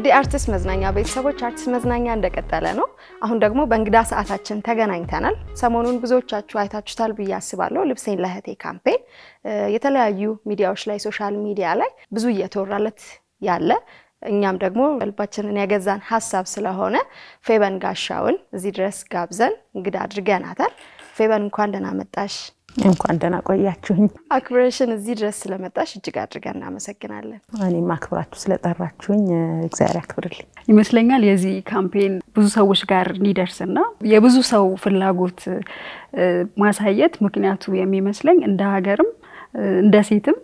ውድ አርቲስት መዝናኛ ቤተሰቦች አርቲስት መዝናኛ እንደቀጠለ ነው። አሁን ደግሞ በእንግዳ ሰዓታችን ተገናኝተናል። ሰሞኑን ብዙዎቻችሁ አይታችሁታል ብዬ አስባለሁ። ልብሴን ለእህቴ ካምፔን የተለያዩ ሚዲያዎች ላይ፣ ሶሻል ሚዲያ ላይ ብዙ እየተወራለት ያለ እኛም ደግሞ ልባችንን የገዛን ሀሳብ ስለሆነ ፌበን ጋሻውን እዚህ ድረስ ጋብዘን እንግዳ አድርገናታል። ፌበን እንኳን ደህና መጣሽ። እንኳን ደህና ቆያችሁኝ። አክብረሽን እዚህ ድረስ ስለመጣሽ እጅግ አድርገን እናመሰግናለን። እኔም አክብራችሁ ስለጠራችሁኝ እግዚአብሔር ያክብርልኝ። ይመስለኛል የዚህ ካምፔን ብዙ ሰዎች ጋር እንዲደርስና የብዙ ሰው ፍላጎት ማሳየት ምክንያቱ የሚመስለኝ እንደ ሀገርም እንደ ሴትም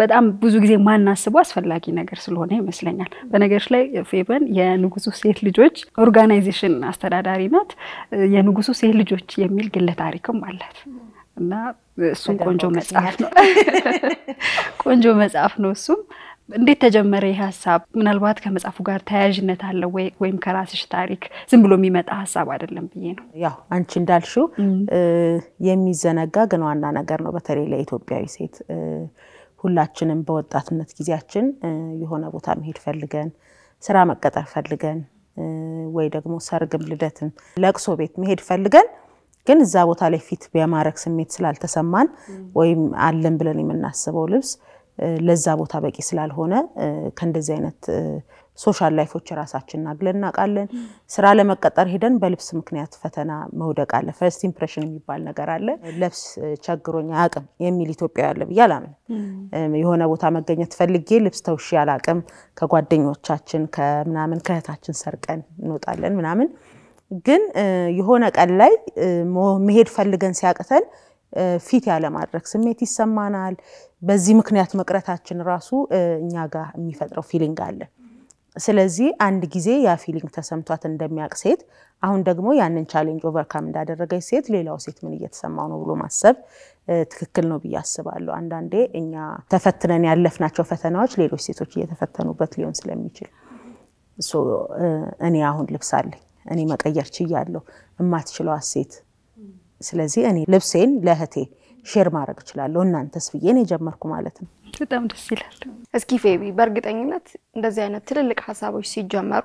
በጣም ብዙ ጊዜ ማናስበው አስፈላጊ ነገር ስለሆነ ይመስለኛል። በነገሮች ላይ ፌበን የንጉሱ ሴት ልጆች ኦርጋናይዜሽን አስተዳዳሪ ናት። የንጉሱ ሴት ልጆች የሚል ግለ ታሪክም አላት። እና እሱም ቆንጆ መጽሐፍ ነው። ቆንጆ መጽሐፍ ነው እሱም። እንዴት ተጀመረ ይህ ሀሳብ? ምናልባት ከመጽሐፉ ጋር ተያያዥነት አለው ወይም ከራስሽ ታሪክ ዝም ብሎ የሚመጣ ሀሳብ አይደለም ብዬ ነው። ያው አንቺ እንዳልሽው የሚዘነጋ ግን ዋና ነገር ነው፣ በተለይ ለኢትዮጵያዊ ሴት። ሁላችንም በወጣትነት ጊዜያችን የሆነ ቦታ መሄድ ፈልገን ስራ መቀጠር ፈልገን ወይ ደግሞ ሰርግም ልደትም ለቅሶ ቤት መሄድ ፈልገን ግን እዛ ቦታ ላይ ፊት የማድረግ ስሜት ስላልተሰማን ወይም አለን ብለን የምናስበው ልብስ ለዛ ቦታ በቂ ስላልሆነ ከእንደዚህ አይነት ሶሻል ላይፎች ራሳችን አግለን እናውቃለን። ስራ ለመቀጠር ሄደን በልብስ ምክንያት ፈተና መውደቅ አለ። ፈርስት ኢምፕሬሽን የሚባል ነገር አለ። ለብስ ቸግሮኝ አቅም የሚል ኢትዮጵያ ያለ ብዬ አላምንም። የሆነ ቦታ መገኘት ፈልጌ ልብስ ተውሼ አላውቅም። ከጓደኞቻችን ከምናምን ከእህታችን ሰርቀን እንወጣለን ምናምን ግን የሆነ ቀን ላይ መሄድ ፈልገን ሲያቅተን ፊት ያለማድረግ ስሜት ይሰማናል። በዚህ ምክንያት መቅረታችን ራሱ እኛ ጋር የሚፈጥረው ፊሊንግ አለ። ስለዚህ አንድ ጊዜ ያ ፊሊንግ ተሰምቷት እንደሚያውቅ ሴት አሁን ደግሞ ያንን ቻሌንጅ ኦቨርካም እንዳደረገች ሴት ሌላው ሴት ምን እየተሰማው ነው ብሎ ማሰብ ትክክል ነው ብዬ አስባለሁ። አንዳንዴ እኛ ተፈትነን ያለፍናቸው ፈተናዎች ሌሎች ሴቶች እየተፈተኑበት ሊሆን ስለሚችል እኔ አሁን ልብስ አለኝ እኔ መቀየር ችያለሁ፣ እማትችለው ሴት። ስለዚህ እኔ ልብሴን ለእህቴ ሼር ማድረግ እችላለሁ፣ እናንተስ ብዬን የጀመርኩ ማለት ነው። በጣም ደስ ይላል። እስኪ ፌቢ፣ በእርግጠኝነት እንደዚህ አይነት ትልልቅ ሀሳቦች ሲጀመሩ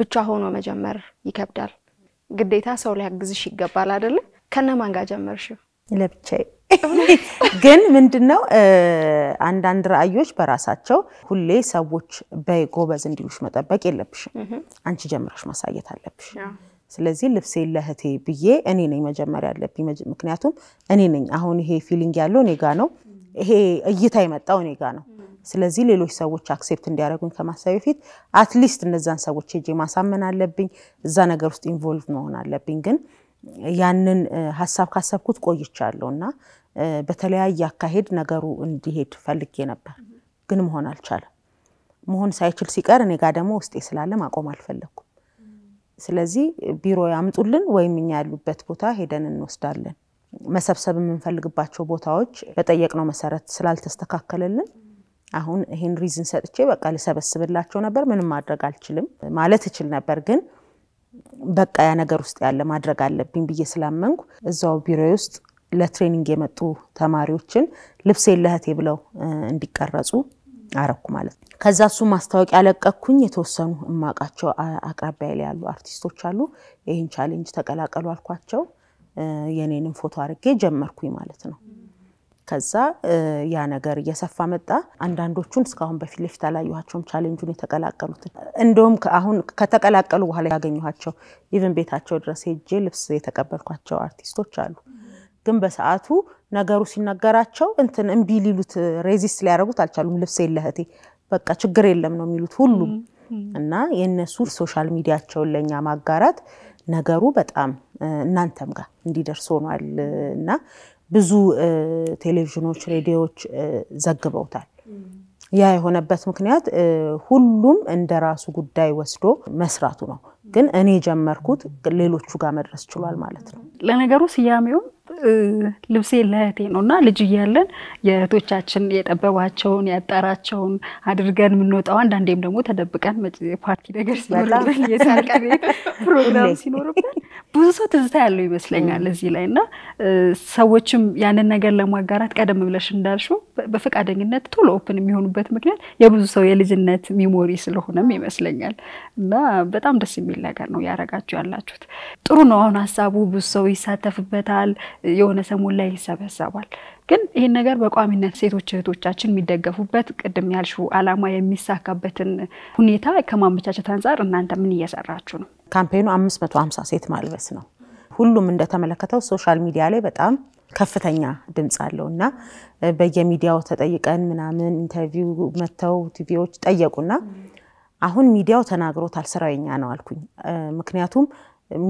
ብቻ ሆኖ መጀመር ይከብዳል። ግዴታ ሰው ሊያግዝሽ ይገባል አይደለም? ከነማን ጋር ጀመርሽው? ለብቻዬ ግን ምንድነው አንዳንድ ራዕዮች በራሳቸው ሁሌ ሰዎች በጎበዝ እንዲሉሽ መጠበቅ የለብሽም። አንቺ ጀምረሽ ማሳየት አለብሽ። ስለዚህ ልብሴ ለህቴ ብዬ እኔ ነኝ መጀመሪያ ያለብኝ። ምክንያቱም እኔ ነኝ አሁን ይሄ ፊሊንግ ያለው እኔ ጋ ነው፣ ይሄ እይታ የመጣው እኔ ጋ ነው። ስለዚህ ሌሎች ሰዎች አክሴፕት እንዲያደርጉኝ ከማሰብ በፊት አትሊስት እነዛን ሰዎች ሄጄ ማሳመን አለብኝ። እዛ ነገር ውስጥ ኢንቮልቭ መሆን አለብኝ። ግን ያንን ሀሳብ ካሰብኩት ቆይቻለሁ እና በተለያየ አካሄድ ነገሩ እንዲሄድ ፈልጌ ነበር፣ ግን መሆን አልቻለም። መሆን ሳይችል ሲቀር እኔ ጋር ደግሞ ውስጤ ስላለ ማቆም አልፈለግኩም። ስለዚህ ቢሮ ያምጡልን ወይም እኛ ያሉበት ቦታ ሄደን እንወስዳለን። መሰብሰብ የምንፈልግባቸው ቦታዎች በጠየቅነው መሰረት ስላልተስተካከለልን አሁን ይህን ሪዝን ሰጥቼ በቃ ልሰበስብላቸው ነበር። ምንም ማድረግ አልችልም ማለት እችል ነበር፣ ግን በቃ ያ ነገር ውስጥ ያለ ማድረግ አለብኝ ብዬ ስላመንኩ እዛው ቢሮ ውስጥ ለትሬኒንግ የመጡ ተማሪዎችን ልብስ የለህቴ ብለው እንዲቀረጹ አረኩ ማለት ነው። ከዛ እሱ ማስታወቂያ ለቀኩኝ። የተወሰኑ እማቃቸው አቅራቢያ ላይ ያሉ አርቲስቶች አሉ። ይህን ቻሌንጅ ተቀላቀሉ አልኳቸው። የኔንም ፎቶ አድርጌ ጀመርኩኝ ማለት ነው። ከዛ ያ ነገር እየሰፋ መጣ። አንዳንዶቹን እስካሁን በፊት ለፊት አላየኋቸውም፣ ቻሌንጁን የተቀላቀሉትን። እንደውም አሁን ከተቀላቀሉ በኋላ ያገኘኋቸው ኢቨን ቤታቸው ድረስ ሄጄ ልብስ የተቀበልኳቸው አርቲስቶች አሉ። ግን በሰዓቱ ነገሩ ሲነገራቸው እንትን እምቢ ሊሉት ሬዚስት ሊያደርጉት አልቻሉም። ልብስ የለህቴ በቃ ችግር የለም ነው የሚሉት ሁሉም። እና የእነሱ ሶሻል ሚዲያቸውን ለእኛ ማጋራት ነገሩ በጣም እናንተም ጋር እንዲደርስ ሆኗል እና ብዙ ቴሌቪዥኖች፣ ሬዲዮዎች ዘግበውታል። ያ የሆነበት ምክንያት ሁሉም እንደ ራሱ ጉዳይ ወስዶ መስራቱ ነው። ግን እኔ ጀመርኩት ሌሎቹ ጋር መድረስ ችሏል ማለት ነው። ለነገሩ ስያሜውም ልብሴ ለእህቴ ነው እና ልጅ እያለን የእህቶቻችን የጠበባቸውን ያጠራቸውን አድርገን የምንወጣው አንዳንዴም ደግሞ ተደብቀን ፓርቲ ነገር ሲኖርብን የትምህርት ቤት ፕሮግራም ሲኖርብን ብዙ ሰው ትዝታ ያለው ይመስለኛል እዚህ ላይ እና ሰዎችም ያንን ነገር ለማጋራት ቀደም ብለሽ እንዳልሹ በፈቃደኝነት ቶሎ ኦፕን የሚሆኑበት ምክንያት የብዙ ሰው የልጅነት ሚሞሪ ስለሆነም ይመስለኛል እና በጣም ደስ የሚ የሚል ነገር ነው ያደረጋችሁ ያላችሁት። ጥሩ ነው። አሁን ሀሳቡ ብዙ ሰው ይሳተፍበታል፣ የሆነ ሰሞን ላይ ይሰበሰባል። ግን ይህን ነገር በቋሚነት ሴቶች እህቶቻችን የሚደገፉበት ቅድም ያልሹ አላማ የሚሳካበትን ሁኔታ ከማመቻቸት አንጻር እናንተ ምን እየሰራችሁ ነው? ካምፔኑ ሀምሳ ሴት ማልበስ ነው። ሁሉም እንደተመለከተው ሶሻል ሚዲያ ላይ በጣም ከፍተኛ ድምፅ አለው እና በየሚዲያው ተጠይቀን ምናምን ኢንተርቪው መጥተው ቲቪዎች ጠየቁና አሁን ሚዲያው ተናግሮታል፣ ስራው የኛ ነው አልኩኝ። ምክንያቱም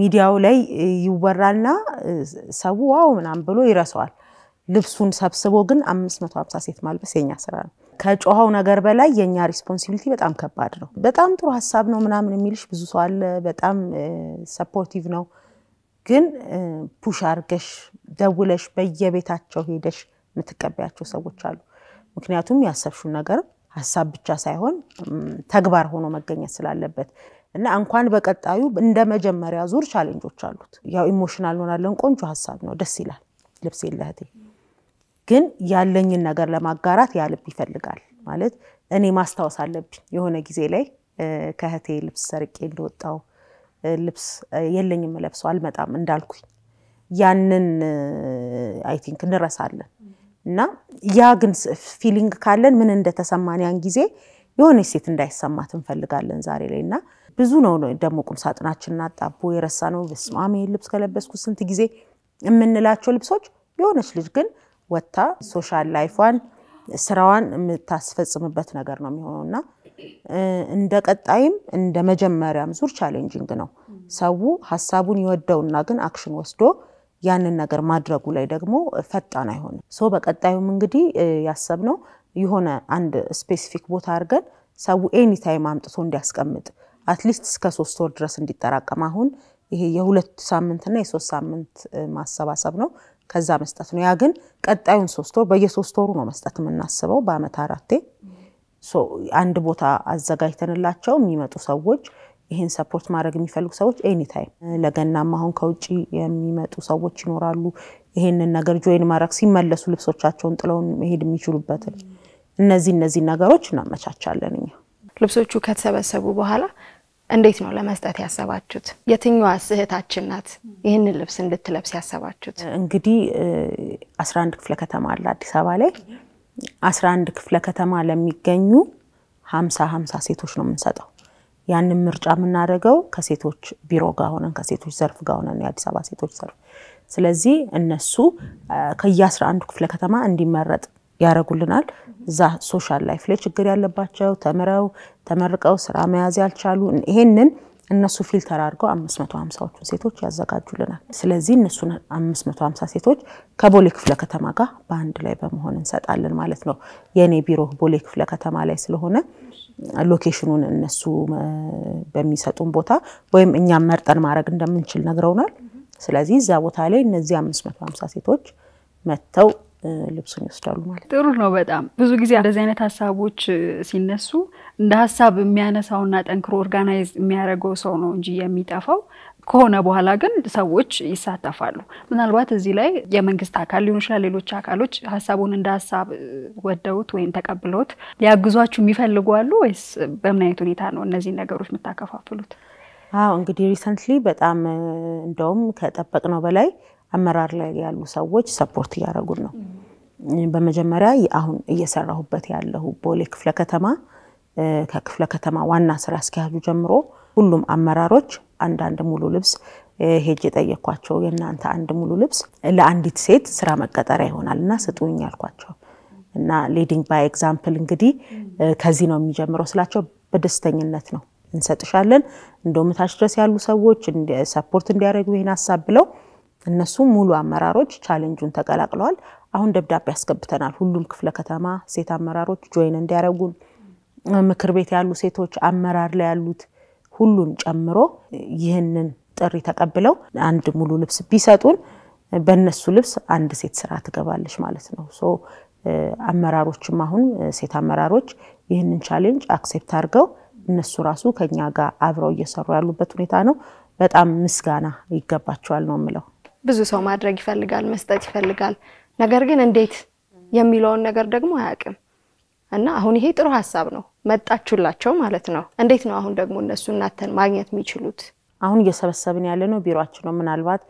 ሚዲያው ላይ ይወራልና ሰው ዋው ምናምን ብሎ ይረሰዋል። ልብሱን ሰብስቦ ግን 550 ሴት ማልበስ የኛ ስራ ነው። ከጮኸው ነገር በላይ የእኛ ሪስፖንሲቢሊቲ በጣም ከባድ ነው። በጣም ጥሩ ሀሳብ ነው ምናምን የሚልሽ ብዙ ሰው አለ። በጣም ሰፖርቲቭ ነው። ግን ፑሽ አርገሽ ደውለሽ በየቤታቸው ሄደሽ የምትቀበያቸው ሰዎች አሉ። ምክንያቱም ያሰብሽውን ነገር ሀሳብ ብቻ ሳይሆን ተግባር ሆኖ መገኘት ስላለበት እና እንኳን በቀጣዩ እንደ መጀመሪያ ዙር ቻሌንጆች አሉት። ያው ኢሞሽናል ሆናለን። ቆንጆ ሀሳብ ነው፣ ደስ ይላል። ልብስ የለህቴ ግን ያለኝን ነገር ለማጋራት ያ ልብ ይፈልጋል። ማለት እኔ ማስታወስ አለብኝ የሆነ ጊዜ ላይ ከህቴ ልብስ ሰርቄ እንደወጣው ልብስ የለኝም ለብሰው አልመጣም እንዳልኩኝ ያንን አይ ቲንክ እንረሳለን። እና ያ ግን ፊሊንግ ካለን ምን እንደተሰማን ያን ጊዜ የሆነች ሴት እንዳይሰማት እንፈልጋለን ዛሬ ላይ እና ብዙ ነው ደግሞ ቁም ሳጥናችን አጣቦ የረሳ ነው። በስማሜ ልብስ ከለበስኩ ስንት ጊዜ የምንላቸው ልብሶች የሆነች ልጅ ግን ወጥታ ሶሻል ላይፏን ስራዋን የምታስፈጽምበት ነገር ነው የሚሆነው እና እንደ ቀጣይም እንደ መጀመሪያም ዙር ቻሌንጂንግ ነው። ሰው ሀሳቡን ይወደውና ግን አክሽን ወስዶ ያንን ነገር ማድረጉ ላይ ደግሞ ፈጣን አይሆንም። ሶ በቀጣዩም እንግዲህ ያሰብነው የሆነ አንድ ስፔሲፊክ ቦታ አድርገን ሰው ኤኒታይም አምጥቶ እንዲያስቀምጥ አትሊስት እስከ ሶስት ወር ድረስ እንዲጠራቀም አሁን ይሄ የሁለት ሳምንትና የሶስት ሳምንት ማሰባሰብ ነው። ከዛ መስጠት ነው። ያ ግን ቀጣዩን ሶስት ወር በየሶስት ወሩ ነው መስጠት የምናስበው በአመት አራቴ አንድ ቦታ አዘጋጅተንላቸው የሚመጡ ሰዎች ይህን ሰፖርት ማድረግ የሚፈልጉ ሰዎች ታይም ለገናም አሁን ከውጭ የሚመጡ ሰዎች ይኖራሉ። ይሄንን ነገር ጆይን ማድረግ ሲመለሱ ልብሶቻቸውን ጥለው መሄድ የሚችሉበትን እነዚህ እነዚህ ነገሮች እናመቻቻለን እኛ። ልብሶቹ ከተሰበሰቡ በኋላ እንዴት ነው ለመስጠት ያሰባችሁት? የትኛዋ እህታችን ናት ይህንን ልብስ እንድትለብስ ያሰባችሁት? እንግዲህ አስራ አንድ ክፍለ ከተማ አለ አዲስ አበባ ላይ አስራ አንድ ክፍለ ከተማ ለሚገኙ ሀምሳ ሀምሳ ሴቶች ነው የምንሰጠው። ያንን ምርጫ የምናደርገው ከሴቶች ቢሮ ጋር ሆነን ከሴቶች ዘርፍ ጋር ሆነን የአዲስ አበባ ሴቶች ዘርፍ። ስለዚህ እነሱ ከየአስራ አንዱ ክፍለ ከተማ እንዲመረጥ ያደረጉልናል። እዛ ሶሻል ላይፍ ላይ ችግር ያለባቸው ተምረው ተመርቀው ስራ መያዝ ያልቻሉ ይሄንን እነሱ ፊልተር አድርገው 550ዎቹን ሴቶች ያዘጋጁልናል። ስለዚህ እነሱን 550 ሴቶች ከቦሌ ክፍለ ከተማ ጋር በአንድ ላይ በመሆን እንሰጣለን ማለት ነው። የእኔ ቢሮ ቦሌ ክፍለ ከተማ ላይ ስለሆነ ሎኬሽኑን እነሱ በሚሰጡን ቦታ ወይም እኛም መርጠን ማድረግ እንደምንችል ነግረውናል። ስለዚህ እዛ ቦታ ላይ እነዚህ አምስት መቶ ሀምሳ ሴቶች መጥተው ልብሱን ይወስዳሉ ማለት ጥሩ ነው። በጣም ብዙ ጊዜ እንደዚህ አይነት ሀሳቦች ሲነሱ እንደ ሀሳብ የሚያነሳውና ጠንክሮ ኦርጋናይዝ የሚያደርገው ሰው ነው እንጂ የሚጠፋው ከሆነ በኋላ ግን ሰዎች ይሳተፋሉ። ምናልባት እዚህ ላይ የመንግስት አካል ሊሆን ይችላል፣ ሌሎች አካሎች ሀሳቡን እንደ ሀሳብ ወደውት ወይም ተቀብለውት ሊያግዟችሁ የሚፈልጉ አሉ ወይስ በምን አይነት ሁኔታ ነው እነዚህን ነገሮች የምታከፋፍሉት? አዎ እንግዲህ ሪሰንትሊ በጣም እንደውም ከጠበቅነው በላይ አመራር ላይ ያሉ ሰዎች ሰፖርት እያደረጉን ነው። በመጀመሪያ አሁን እየሰራሁበት ያለሁ ቦሌ ክፍለ ከተማ ከክፍለ ከተማ ዋና ስራ አስኪያጁ ጀምሮ ሁሉም አመራሮች አንዳንድ ሙሉ ልብስ ሄጅ የጠየኳቸው የእናንተ አንድ ሙሉ ልብስ ለአንዲት ሴት ስራ መቀጠሪያ ይሆናል እና ስጡኝ ያልኳቸው እና ሊዲንግ ባይ ኤግዛምፕል እንግዲህ ከዚህ ነው የሚጀምረው ስላቸው በደስተኝነት ነው እንሰጥሻለን፣ እንደውም ታች ድረስ ያሉ ሰዎች ሰፖርት እንዲያደርጉ ይህን ሀሳብ ብለው እነሱ ሙሉ አመራሮች ቻሌንጁን ተቀላቅለዋል። አሁን ደብዳቤ ያስገብተናል። ሁሉም ክፍለ ከተማ ሴት አመራሮች ጆይን እንዲያደርጉን ምክር ቤት ያሉ ሴቶች፣ አመራር ላይ ያሉት ሁሉን ጨምሮ ይህንን ጥሪ ተቀብለው አንድ ሙሉ ልብስ ቢሰጡን በእነሱ ልብስ አንድ ሴት ስራ ትገባለች ማለት ነው። ሶ አመራሮችም አሁን ሴት አመራሮች ይህንን ቻሌንጅ አክሴፕት አድርገው እነሱ ራሱ ከኛ ጋር አብረው እየሰሩ ያሉበት ሁኔታ ነው። በጣም ምስጋና ይገባቸዋል ነው የምለው። ብዙ ሰው ማድረግ ይፈልጋል፣ መስጠት ይፈልጋል። ነገር ግን እንዴት የሚለውን ነገር ደግሞ አያውቅም። እና አሁን ይሄ ጥሩ ሀሳብ ነው፣ መጣችሁላቸው ማለት ነው። እንዴት ነው አሁን ደግሞ እነሱ እናተን ማግኘት የሚችሉት? አሁን እየሰበሰብን ያለ ነው ቢሮችን ነው። ምናልባት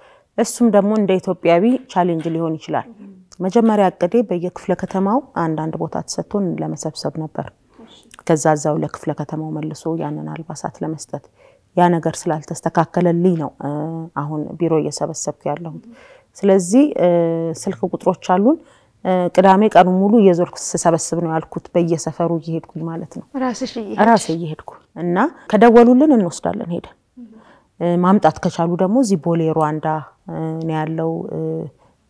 እሱም ደግሞ እንደ ኢትዮጵያዊ ቻሌንጅ ሊሆን ይችላል። መጀመሪያ እቅዴ በየክፍለ ከተማው አንዳንድ ቦታ ተሰጥቶን ለመሰብሰብ ነበር። ከዛ እዛው ለክፍለ ከተማው መልሶ ያንን አልባሳት ለመስጠት ያ ነገር ስላልተስተካከለልኝ ነው አሁን ቢሮ እየሰበሰብኩ ያለሁት። ስለዚህ ስልክ ቁጥሮች አሉን። ቅዳሜ ቀኑ ሙሉ እየዞርኩ ስሰበስብ ነው ያልኩት። በየሰፈሩ እየሄድኩኝ ማለት ነው። ራሴ እየሄድኩ እና ከደወሉልን እንወስዳለን ሄደን ማምጣት ከቻሉ ደግሞ እዚህ ቦሌ ሩዋንዳ ነው ያለው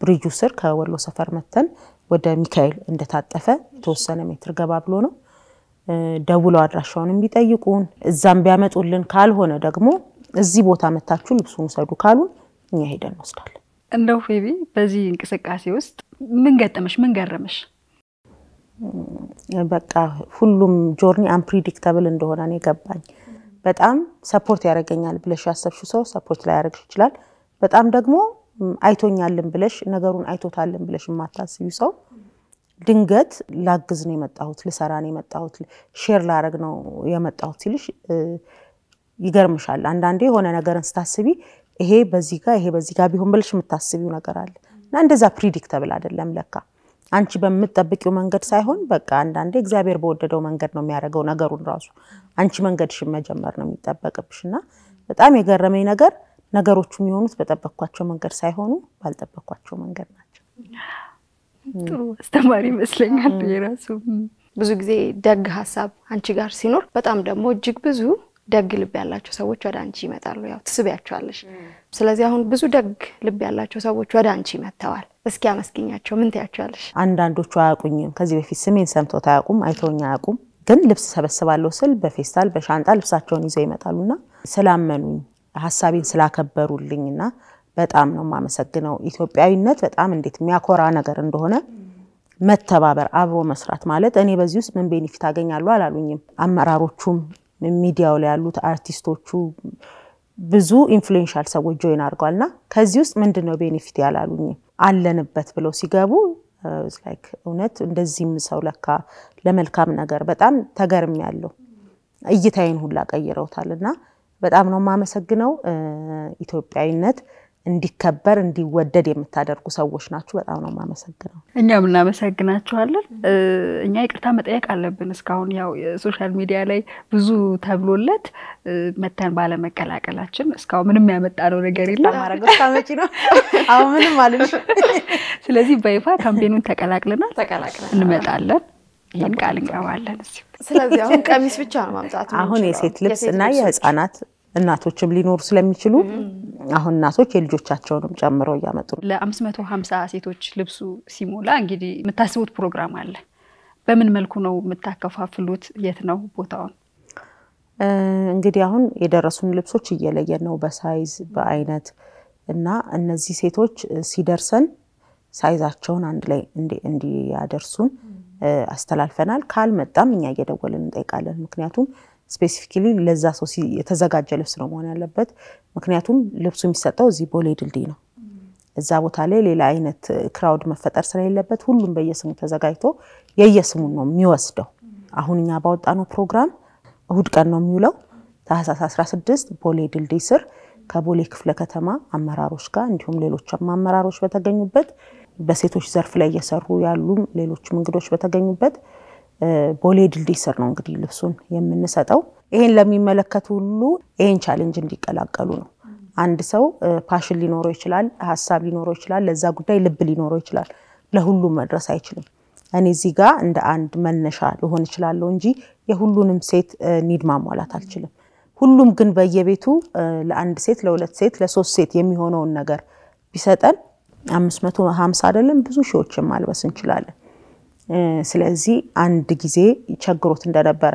ብሪጁ ስር ከወሎ ሰፈር መተን ወደ ሚካኤል እንደታጠፈ የተወሰነ ሜትር ገባ ብሎ ነው። ደውለው አድራሻውንም ቢጠይቁን እዛም ቢያመጡልን፣ ካልሆነ ደግሞ እዚህ ቦታ መታችሁ ልብሱን ውሰዱ ካሉን እኛ ሄደን እንወስዳለን። እንደው ፌቢ በዚህ እንቅስቃሴ ውስጥ ምን ገጠመሽ? ምን ገረመሽ? በቃ ሁሉም ጆርኒ አንፕሪዲክተብል እንደሆነ ነው የገባኝ። በጣም ሰፖርት ያደርገኛል ብለሽ ያሰብሽው ሰው ሰፖርት ላይ ያደርግሽ ይችላል። በጣም ደግሞ አይቶኛልን ብለሽ ነገሩን አይቶታልን ብለሽ የማታስቢ ሰው ድንገት ላግዝ ነው የመጣሁት፣ ልሰራ ነው የመጣሁት፣ ሼር ላረግ ነው የመጣሁት ሲልሽ ይገርምሻል። አንዳንዴ የሆነ ነገርን ስታስቢ ይሄ በዚህ ጋር ይሄ በዚህ ጋር ቢሆን ብለሽ የምታስቢው ነገር አለ እና እንደዛ ፕሪዲክተብል አይደለም ለካ አንቺ በምትጠብቂው መንገድ ሳይሆን በቃ አንዳንዴ እግዚአብሔር በወደደው መንገድ ነው የሚያደርገው ነገሩን ራሱ አንቺ መንገድሽን መጀመር ነው የሚጠበቅብሽ እና በጣም የገረመኝ ነገር ነገሮቹ የሚሆኑት በጠበቅኳቸው መንገድ ሳይሆኑ ባልጠበቅኳቸው መንገድ ናቸው። ጥሩ አስተማሪ ይመስለኛል። የራሱ ብዙ ጊዜ ደግ ሀሳብ አንቺ ጋር ሲኖር በጣም ደግሞ እጅግ ብዙ ደግ ልብ ያላቸው ሰዎች ወደ አንቺ ይመጣሉ። ያው ትስቢያቸዋለሽ። ስለዚህ አሁን ብዙ ደግ ልብ ያላቸው ሰዎች ወደ አንቺ መጥተዋል። እስኪ አመስግኛቸው። ምን ትያቸዋለሽ? አንዳንዶቹ አያውቁኝም። ከዚህ በፊት ስሜን ሰምቶት አያውቁም፣ አይተውኝ አያውቁም። ግን ልብስ ሰበስባለሁ ስል በፌስታል በሻንጣ ልብሳቸውን ይዘው ይመጣሉና ስላመኑኝ ሀሳቤን ስላከበሩልኝና በጣም ነው የማመሰግነው። ኢትዮጵያዊነት በጣም እንዴት የሚያኮራ ነገር እንደሆነ መተባበር፣ አብሮ መስራት ማለት እኔ በዚህ ውስጥ ምን ቤኔፊት አገኛለሁ አላሉኝም። አመራሮቹም ሚዲያው ላይ ያሉት አርቲስቶቹ ብዙ ኢንፍሉዌንሻል ሰዎች ጆይን አድርገዋል እና ከዚህ ውስጥ ምንድን ነው ቤኔፊት ያላሉኝ አለንበት ብለው ሲገቡ ላይክ እውነት እንደዚህም ሰው ለካ ለመልካም ነገር በጣም ተገርም ያለው እይታዬን ሁላ ቀይረውታል እና በጣም ነው የማመሰግነው። ኢትዮጵያዊነት እንዲከበር እንዲወደድ የምታደርጉ ሰዎች ናችሁ። በጣም ነው የማመሰግነው። እኛም እናመሰግናችኋለን። እኛ ይቅርታ መጠየቅ አለብን። እስካሁን ያው ሶሻል ሚዲያ ላይ ብዙ ተብሎለት መተን ባለመቀላቀላችን እስካሁን ምንም ያመጣ ነው ነገር የለም። ነው አሁን ምንም አለ። ስለዚህ በይፋ ካምፔኑን ተቀላቅለናል፣ ተቀላቅለናል እንመጣለን። ይህን ቃል እንገባለን። ስለዚህ አሁን ቀሚስ ብቻ ነው ማምጣት አሁን የሴት ልብስ እና የህፃናት እናቶችም ሊኖሩ ስለሚችሉ አሁን እናቶች የልጆቻቸውንም ጨምረው እያመጡ ነው። ለአምስት መቶ ሀምሳ ሴቶች ልብሱ ሲሞላ እንግዲህ የምታስቡት ፕሮግራም አለ። በምን መልኩ ነው የምታከፋፍሉት? የት ነው ቦታውን? እንግዲህ አሁን የደረሱን ልብሶች እየለየን ነው በሳይዝ በአይነት እና እነዚህ ሴቶች ሲደርሰን ሳይዛቸውን አንድ ላይ እንዲያደርሱን አስተላልፈናል። ካልመጣም እኛ እየደወልን እንጠይቃለን። ምክንያቱም ስፔሲፊካሊ ለዛ ሰው የተዘጋጀ ልብስ ነው መሆን ያለበት። ምክንያቱም ልብሱ የሚሰጠው እዚህ ቦሌ ድልድይ ነው። እዛ ቦታ ላይ ሌላ አይነት ክራውድ መፈጠር ስለሌለበት ሁሉም በየስሙ ተዘጋጅቶ የየስሙን ነው የሚወስደው። አሁን እኛ ባወጣነው ፕሮግራም እሁድ ቀን ነው የሚውለው። ታህሳስ 16 ቦሌ ድልድይ ስር ከቦሌ ክፍለ ከተማ አመራሮች ጋር እንዲሁም ሌሎችም አመራሮች በተገኙበት በሴቶች ዘርፍ ላይ እየሰሩ ያሉም ሌሎችም እንግዶች በተገኙበት ቦሌ ድልድይ ስር ነው እንግዲህ ልብሱን የምንሰጠው። ይሄን ለሚመለከቱ ሁሉ ይሄን ቻሌንጅ እንዲቀላቀሉ ነው። አንድ ሰው ፓሽን ሊኖረው ይችላል፣ ሀሳብ ሊኖረው ይችላል፣ ለዛ ጉዳይ ልብ ሊኖረው ይችላል። ለሁሉም መድረስ አይችልም። እኔ እዚህ ጋር እንደ አንድ መነሻ ልሆን እችላለሁ እንጂ የሁሉንም ሴት ኒድ ማሟላት አልችልም። ሁሉም ግን በየቤቱ ለአንድ ሴት፣ ለሁለት ሴት፣ ለሶስት ሴት የሚሆነውን ነገር ቢሰጠን አምስት መቶ ሀምሳ አይደለም ብዙ ሺዎችን ማልበስ እንችላለን። ስለዚህ አንድ ጊዜ ቸግሮት እንደነበረ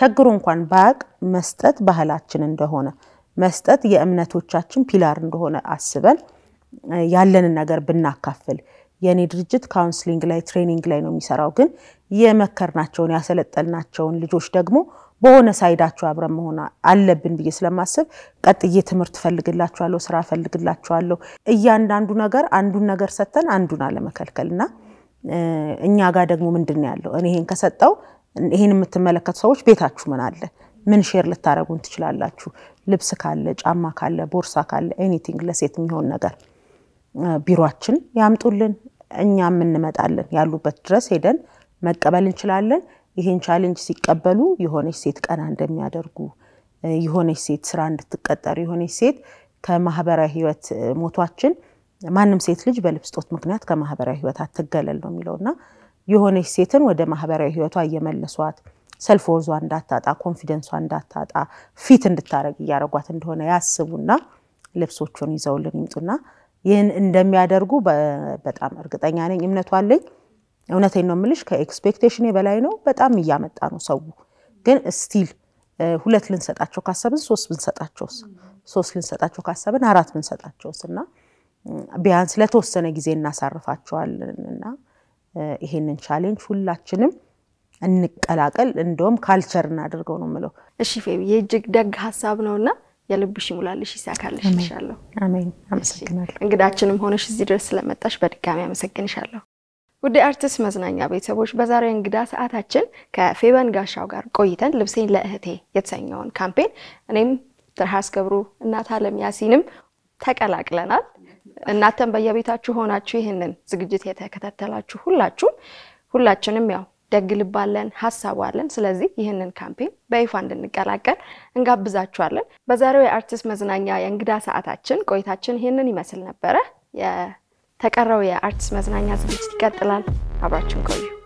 ቸግሮ እንኳን ባያቅ መስጠት ባህላችን እንደሆነ መስጠት የእምነቶቻችን ፒላር እንደሆነ አስበን ያለንን ነገር ብናካፍል የእኔ ድርጅት ካውንስሊንግ ላይ ትሬኒንግ ላይ ነው የሚሰራው። ግን የመከርናቸውን ያሰለጠልናቸውን ልጆች ደግሞ በሆነ ሳይዳቸው አብረን መሆን አለብን ብዬ ስለማስብ ቀጥዬ ትምህርት ፈልግላችኋለሁ፣ ስራ ፈልግላችኋለሁ። እያንዳንዱ ነገር አንዱን ነገር ሰጥተን አንዱን አለመከልከል ና እኛ ጋር ደግሞ ምንድን ነው ያለው? እኔ ይሄን ከሰጠው ይሄን የምትመለከቱ ሰዎች ቤታችሁ ምን አለ? ምን ሼር ልታደረጉን ትችላላችሁ? ልብስ ካለ፣ ጫማ ካለ፣ ቦርሳ ካለ፣ ኤኒቲንግ ለሴት የሚሆን ነገር ቢሮችን ያምጡልን፣ እኛም እንመጣለን። ያሉበት ድረስ ሄደን መቀበል እንችላለን። ይሄን ቻሌንጅ ሲቀበሉ የሆነች ሴት ቀና እንደሚያደርጉ የሆነች ሴት ስራ እንድትቀጠር የሆነች ሴት ከማህበራዊ ህይወት ሞቷችን ማንም ሴት ልጅ በልብስ ጦት ምክንያት ከማህበራዊ ህይወት አትገለል ነው የሚለው የሚለውና የሆነች ሴትን ወደ ማህበራዊ ህይወቷ እየመለሷት ሰልፍ ወርዟ እንዳታጣ ኮንፊደንሷ እንዳታጣ ፊት እንድታረግ እያደረጓት እንደሆነ ያስቡና ልብሶቹን ይዘውልን ይምጡና ይህን እንደሚያደርጉ በጣም እርግጠኛ ነኝ፣ እምነቱ አለኝ። እውነቴን ነው የምልሽ፣ ከኤክስፔክቴሽኔ በላይ ነው። በጣም እያመጣ ነው ሰው። ግን ስቲል ሁለት ልንሰጣቸው ካሰብን ሶስት ብንሰጣቸውስ፣ ሶስት ልንሰጣቸው ካሰብን አራት ብንሰጣቸውስ እና ቢያንስ ለተወሰነ ጊዜ እናሳርፋቸዋለን እና ይሄንን ቻሌንጅ ሁላችንም እንቀላቀል፣ እንደውም ካልቸር እናድርገው ነው ምለው እሺ ፌቢዬ፣ የእጅግ ደግ ሀሳብ ነውና የልብሽ ይሙላልሽ ይሳካልሽ ይሻለሁ። አሜን። አመሰግናለሁ። እንግዳችንም ሆነሽ እዚህ ድረስ ስለመጣሽ በድጋሚ አመሰግንሻለሁ። ውድ አርቲስት መዝናኛ ቤተሰቦች በዛሬው እንግዳ ሰዓታችን ከፌበን ጋሻው ጋር ቆይተን ልብሴን ለእህቴ የተሰኘውን ካምፔን እኔም ትርሃስ ገብሩ እናት አለም ያሲንም ተቀላቅለናል። እናንተም በየቤታችሁ ሆናችሁ ይህንን ዝግጅት የተከታተላችሁ ሁላችሁም ሁላችንም ያው ደግ ልባለን ሀሳቡ አለን። ስለዚህ ይህንን ካምፔን በይፋ እንድንቀላቀል እንጋብዛችኋለን። በዛሬው የአርቲስት መዝናኛ የእንግዳ ሰዓታችን ቆይታችን ይህንን ይመስል ነበረ። የተቀረው የአርቲስት መዝናኛ ዝግጅት ይቀጥላል። አብራችን ቆዩ።